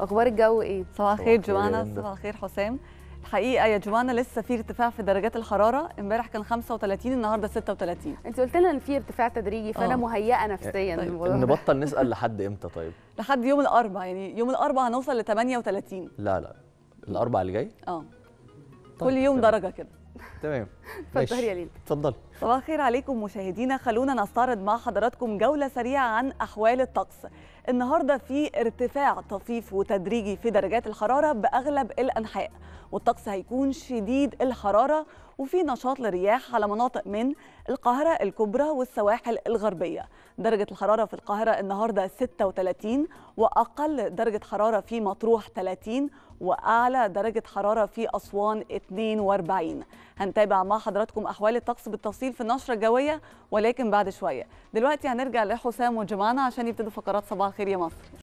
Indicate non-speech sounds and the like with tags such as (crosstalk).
اخبار الجو ايه صباح الخير جوانا صباح الخير حسام الحقيقه يا جوانا لسه في ارتفاع في درجات الحراره امبارح كان 35 النهارده 36 انت قلت لنا ان في ارتفاع تدريجي فانا أوه. مهيئه نفسيا طيب. نبطل (laughs) نسال لحد امتى طيب لحد يوم الاربعاء يعني يوم الاربعاء هنوصل ل 38 لا لا الاربعاء اللي جاي اه طيب. كل يوم طيب. درجه كده تمام (laughs) اتفضل يا ليل اتفضلي صباح الخير عليكم مشاهدينا خلونا نستعرض مع حضراتكم جوله سريعه عن احوال الطقس النهارده في ارتفاع طفيف وتدريجي في درجات الحراره باغلب الانحاء والطقس هيكون شديد الحراره وفي نشاط للرياح على مناطق من القاهرة الكبرى والسواحل الغربية درجة الحرارة في القاهرة النهاردة 36 وأقل درجة حرارة في مطروح 30 وأعلى درجة حرارة في أسوان 42 هنتابع مع حضراتكم أحوال الطقس بالتفصيل في النشرة الجوية ولكن بعد شوية دلوقتي هنرجع لحسام وجمانة عشان يبتدوا فقرات صباح Sería más.